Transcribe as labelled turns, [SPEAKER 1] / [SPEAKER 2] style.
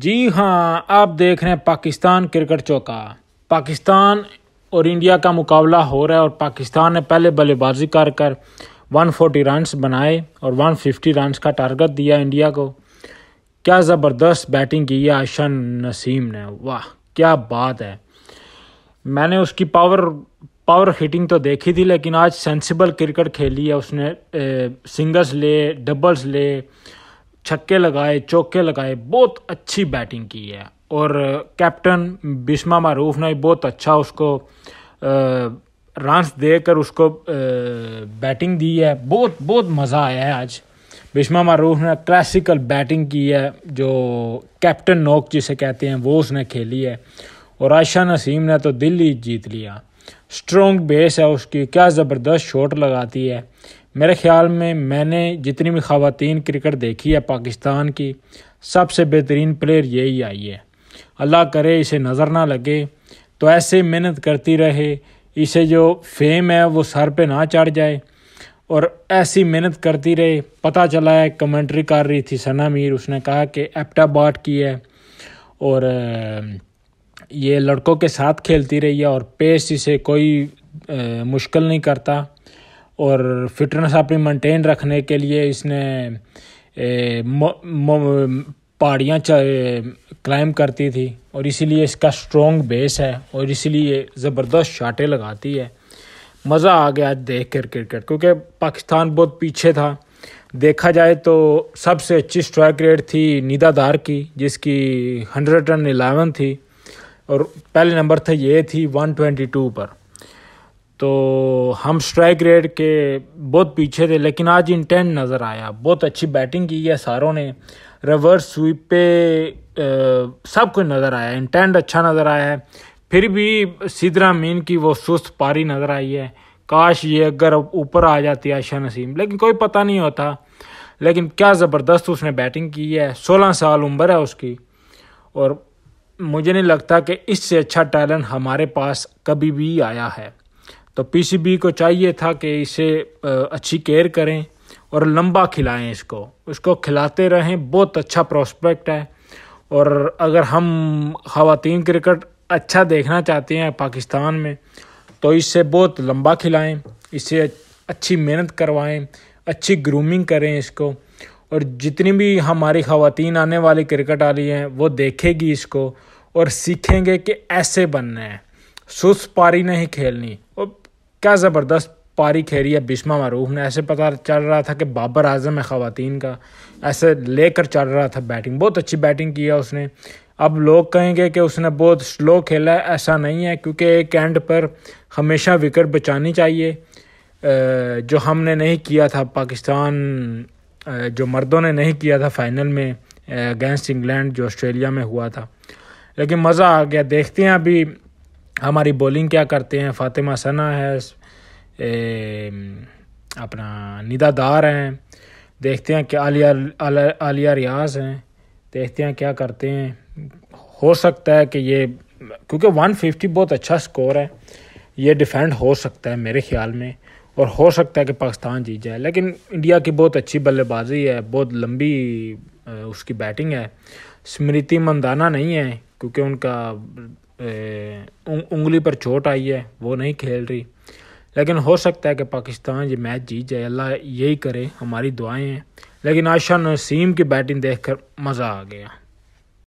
[SPEAKER 1] जी हाँ आप देख रहे हैं पाकिस्तान क्रिकेट चौका पाकिस्तान और इंडिया का मुकाबला हो रहा है और पाकिस्तान ने पहले बल्लेबाजी कर कर 140 रनस बनाए और 150 रनस का टारगेट दिया इंडिया को क्या ज़बरदस्त बैटिंग की है आशन नसीम ने वाह क्या बात है मैंने उसकी पावर पावर हिटिंग तो देखी थी लेकिन आज सेंसिबल क्रिकेट खेली है उसने ए, सिंगल्स ले डबल्स ले छक्के लगाए चौके लगाए बहुत अच्छी बैटिंग की है और कैप्टन बिस्मा मारूफ ने बहुत अच्छा उसको रनस देकर उसको बैटिंग दी है बहुत बहुत मज़ा आया है आज बिस्मा मारूफ ने क्लासिकल बैटिंग की है जो कैप्टन नोक जिसे कहते हैं वो उसने खेली है और आयशा नसीम ने तो दिल्ली जीत लिया स्ट्रॉन्ग बेस है उसकी क्या ज़बरदस्त शॉट लगाती है मेरे ख्याल में मैंने जितनी भी खातन क्रिकेट देखी है पाकिस्तान की सबसे बेहतरीन प्लेयर यही आई है अल्लाह करे इसे नज़र ना लगे तो ऐसे मेहनत करती रहे इसे जो फेम है वो सर पे ना चढ़ जाए और ऐसी मेहनत करती रहे पता चला है कमेंट्री कर रही थी सना मीर उसने कहा कि एप्टा बाट की है और ये लड़कों के साथ खेलती रही है और पेस इसे कोई मुश्किल नहीं करता और फिटनेस अपनी मेंटेन रखने के लिए इसने पहाड़ियाँ क्लाइम करती थी और इसीलिए इसका स्ट्रॉन्ग बेस है और इसीलिए ज़बरदस्त शाटें लगाती है मज़ा आ गया आज देख कर क्रिकेट क्योंकि पाकिस्तान बहुत पीछे था देखा जाए तो सबसे अच्छी स्ट्राइक रेट थी निदादार की जिसकी हंड्रेड एंड एलेवन थी और पहले नंबर था ये थी वन ट्वेंटी टू पर तो हम स्ट्राइक रेट के बहुत पीछे थे लेकिन आज इंटेंट नज़र आया बहुत अच्छी बैटिंग की है सारों ने रिवर्स स्वीप पे आ, सब कुछ नज़र आया इंटेंट अच्छा नज़र आया है फिर भी सिदरा मीन की वो सुस्त पारी नज़र आई है काश ये अगर ऊपर आ जाती आशा नसीम लेकिन कोई पता नहीं होता लेकिन क्या ज़बरदस्त उसने बैटिंग की है सोलह साल उम्र है उसकी और मुझे नहीं लगता कि इससे अच्छा टैलेंट हमारे पास कभी भी आया है तो पीसीबी को चाहिए था कि इसे अच्छी केयर करें और लंबा खिलाएं इसको उसको खिलाते रहें बहुत अच्छा प्रॉस्पेक्ट है और अगर हम खातन क्रिकेट अच्छा देखना चाहते हैं पाकिस्तान में तो इसे बहुत लंबा खिलाएं इसे अच्छी मेहनत करवाएं अच्छी ग्रूमिंग करें इसको और जितनी भी हमारी खातन आने वाली क्रिकेट वाली हैं वो देखेगी इसको और सीखेंगे कि ऐसे बनना है सुस्त पारी नहीं खेलनी क्या ज़बरदस्त पारी खेरी है बिशमा मारूफ ने ऐसे पता चल रहा था कि बाबर आजम है ख़वान का ऐसे लेकर चल रहा था बैटिंग बहुत अच्छी बैटिंग किया उसने अब लोग कहेंगे कि उसने बहुत स्लो खेला है ऐसा नहीं है क्योंकि एक एंड पर हमेशा विकेट बचानी चाहिए जो हमने नहीं किया था पाकिस्तान जो मर्दों ने नहीं किया था फाइनल में अगेंस्ट इंग्लैंड जो ऑस्ट्रेलिया में हुआ था लेकिन मज़ा आ गया देखते हैं अभी हमारी बॉलिंग क्या करते हैं फातिमा सना है ए, अपना निदादार हैं देखते हैं कि आलिया आलिया रियाज हैं देखते हैं क्या करते हैं हो सकता है कि ये क्योंकि 150 बहुत अच्छा स्कोर है ये डिफेंड हो सकता है मेरे ख्याल में और हो सकता है कि पाकिस्तान जीत जाए लेकिन इंडिया की बहुत अच्छी बल्लेबाजी है बहुत लंबी उसकी बैटिंग है स्मृति मंदाना नहीं है क्योंकि उनका उंगली पर चोट आई है वो नहीं खेल रही लेकिन हो सकता है कि पाकिस्तान ये मैच जीत जाए अल्लाह यही करे हमारी दुआएं हैं लेकिन आशा नसीम की बैटिंग देखकर मज़ा आ गया